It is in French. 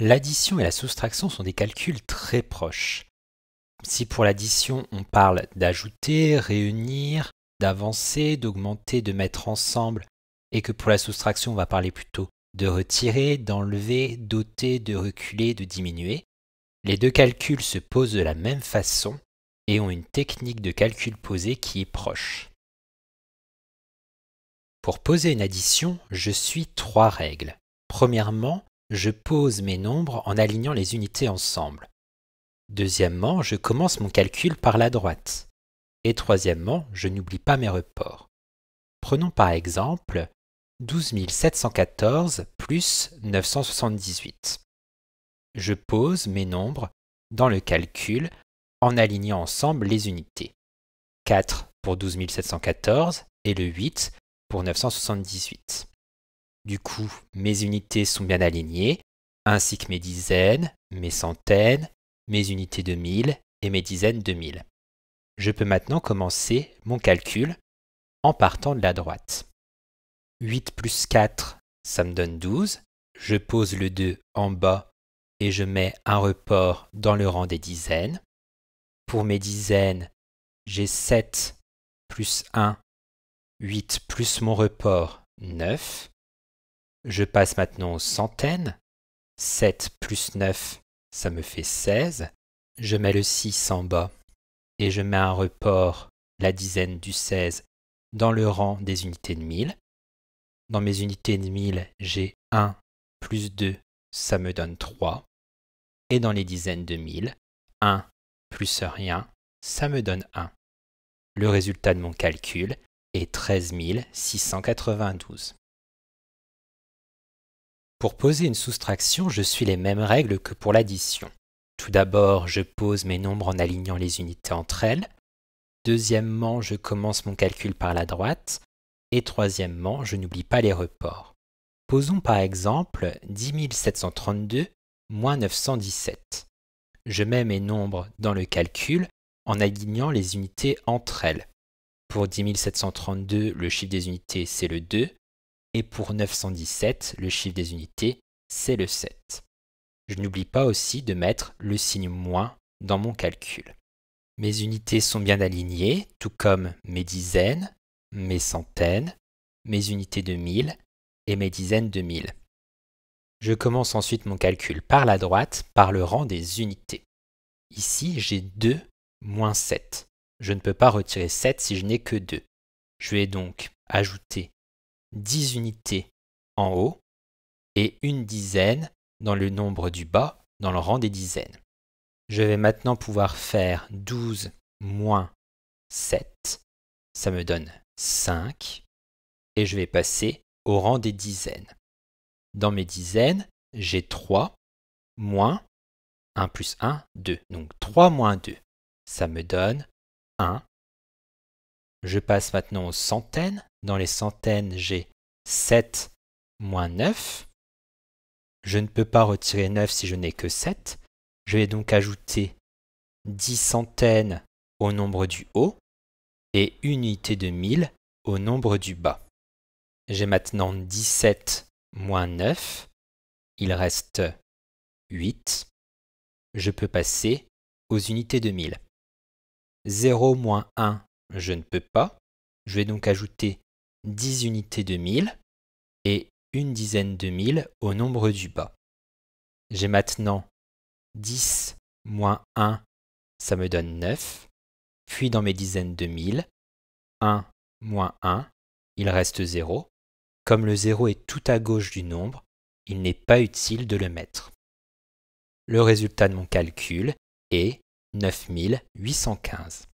L'addition et la soustraction sont des calculs très proches. Si pour l'addition on parle d'ajouter, réunir, d'avancer, d'augmenter, de mettre ensemble, et que pour la soustraction on va parler plutôt de retirer, d'enlever, d'ôter, de reculer, de diminuer, les deux calculs se posent de la même façon et ont une technique de calcul posée qui est proche. Pour poser une addition, je suis trois règles. Premièrement, je pose mes nombres en alignant les unités ensemble. Deuxièmement, je commence mon calcul par la droite. Et troisièmement, je n'oublie pas mes reports. Prenons par exemple 12 714 plus 978. Je pose mes nombres dans le calcul en alignant ensemble les unités. 4 pour 12 714 et le 8 pour 978. Du coup, mes unités sont bien alignées, ainsi que mes dizaines, mes centaines, mes unités de 1000 et mes dizaines de 1000. Je peux maintenant commencer mon calcul en partant de la droite. 8 plus 4, ça me donne 12. Je pose le 2 en bas et je mets un report dans le rang des dizaines. Pour mes dizaines, j'ai 7 plus 1, 8 plus mon report, 9. Je passe maintenant aux centaines. 7 plus 9, ça me fait 16. Je mets le 6 en bas et je mets un report, la dizaine du 16, dans le rang des unités de 1000. Dans mes unités de 1000, j'ai 1 plus 2, ça me donne 3. Et dans les dizaines de 1000, 1 plus rien, ça me donne 1. Le résultat de mon calcul est 13 692. Pour poser une soustraction, je suis les mêmes règles que pour l'addition. Tout d'abord, je pose mes nombres en alignant les unités entre elles. Deuxièmement, je commence mon calcul par la droite. Et troisièmement, je n'oublie pas les reports. Posons par exemple 10732 917. Je mets mes nombres dans le calcul en alignant les unités entre elles. Pour 10732, le chiffre des unités, c'est le 2 pour 917, le chiffre des unités, c'est le 7. Je n'oublie pas aussi de mettre le signe moins dans mon calcul. Mes unités sont bien alignées, tout comme mes dizaines, mes centaines, mes unités de 1000 et mes dizaines de 1000. Je commence ensuite mon calcul par la droite, par le rang des unités. Ici, j'ai 2 moins 7. Je ne peux pas retirer 7 si je n'ai que 2. Je vais donc ajouter 10 unités en haut et une dizaine dans le nombre du bas, dans le rang des dizaines. Je vais maintenant pouvoir faire 12 moins 7, ça me donne 5, et je vais passer au rang des dizaines. Dans mes dizaines, j'ai 3 moins 1 plus 1, 2. Donc 3 moins 2, ça me donne 1. Je passe maintenant aux centaines dans les centaines, j'ai 7 moins 9. Je ne peux pas retirer 9 si je n'ai que 7. Je vais donc ajouter 10 centaines au nombre du haut et une unité de 1000 au nombre du bas. J'ai maintenant 17 moins 9. Il reste 8. Je peux passer aux unités de 1000. 0 moins 1, je ne peux pas. Je vais donc ajouter 10 unités de 1000 et une dizaine de 1000 au nombre du bas. J'ai maintenant 10 moins 1, ça me donne 9. Puis dans mes dizaines de 1000, 1 moins 1, il reste 0. Comme le 0 est tout à gauche du nombre, il n'est pas utile de le mettre. Le résultat de mon calcul est 9815.